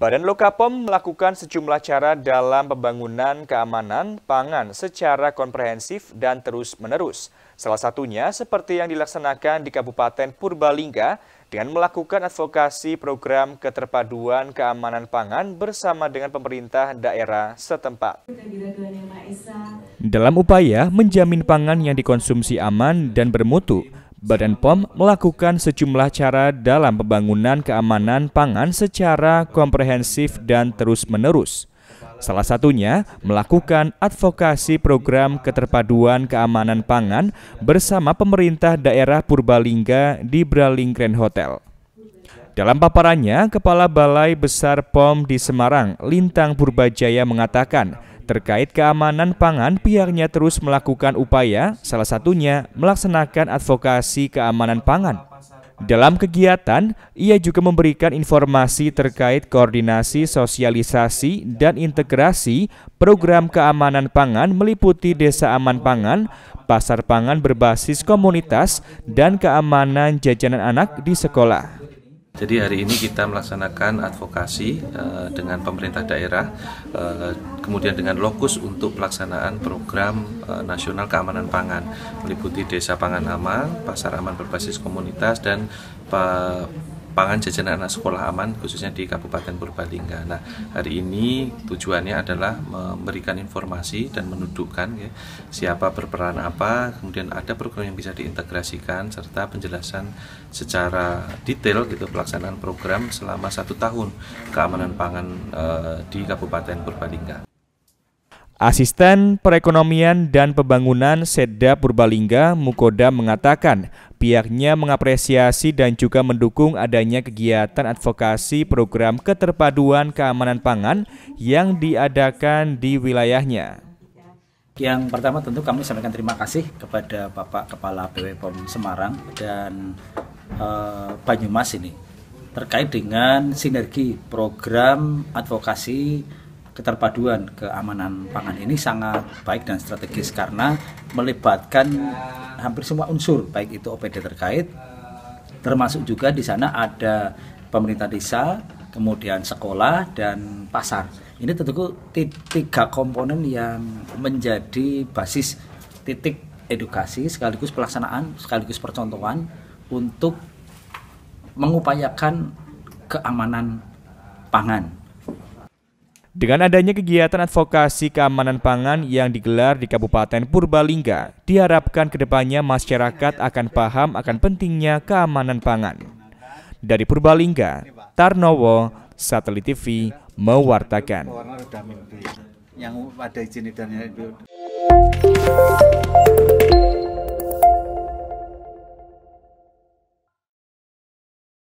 Badan Lokapom melakukan sejumlah cara dalam pembangunan keamanan pangan secara komprehensif dan terus-menerus. Salah satunya seperti yang dilaksanakan di Kabupaten Purbalingga dengan melakukan advokasi program keterpaduan keamanan pangan bersama dengan pemerintah daerah setempat. Dalam upaya menjamin pangan yang dikonsumsi aman dan bermutu, Badan POM melakukan sejumlah cara dalam pembangunan keamanan pangan secara komprehensif dan terus-menerus. Salah satunya melakukan advokasi program keterpaduan keamanan pangan bersama pemerintah daerah Purbalingga di Grand Hotel. Dalam paparannya, Kepala Balai Besar POM di Semarang, Lintang Purbajaya mengatakan, Terkait keamanan pangan, pihaknya terus melakukan upaya, salah satunya melaksanakan advokasi keamanan pangan. Dalam kegiatan, ia juga memberikan informasi terkait koordinasi sosialisasi dan integrasi program keamanan pangan meliputi desa aman pangan, pasar pangan berbasis komunitas, dan keamanan jajanan anak di sekolah. Jadi hari ini kita melaksanakan advokasi uh, dengan pemerintah daerah, uh, kemudian dengan lokus untuk pelaksanaan program uh, nasional keamanan pangan, meliputi desa pangan aman, pasar aman berbasis komunitas, dan pangan jajanan anak sekolah aman khususnya di Kabupaten Purbalingga. Nah, hari ini tujuannya adalah memberikan informasi dan menuduhkan ya, siapa berperan apa, kemudian ada program yang bisa diintegrasikan serta penjelasan secara detail gitu pelaksanaan program selama satu tahun keamanan pangan eh, di Kabupaten Purbalingga. Asisten Perekonomian dan Pembangunan Seda Purbalingga Mukoda mengatakan pihaknya mengapresiasi dan juga mendukung adanya kegiatan advokasi program keterpaduan keamanan pangan yang diadakan di wilayahnya. Yang pertama tentu kami sampaikan terima kasih kepada Bapak Kepala BWPOM Semarang dan e, Banyumas ini terkait dengan sinergi program advokasi keterpaduan keamanan pangan ini sangat baik dan strategis karena melibatkan hampir semua unsur baik itu OPD terkait termasuk juga di sana ada pemerintah desa kemudian sekolah dan pasar ini tentu tiga komponen yang menjadi basis titik edukasi sekaligus pelaksanaan sekaligus percontohan untuk mengupayakan keamanan pangan dengan adanya kegiatan advokasi keamanan pangan yang digelar di Kabupaten Purbalingga, diharapkan kedepannya masyarakat akan paham akan pentingnya keamanan pangan. Dari Purbalingga, Tarnowo, Satelit TV mewartakan. Yang ada izin itu.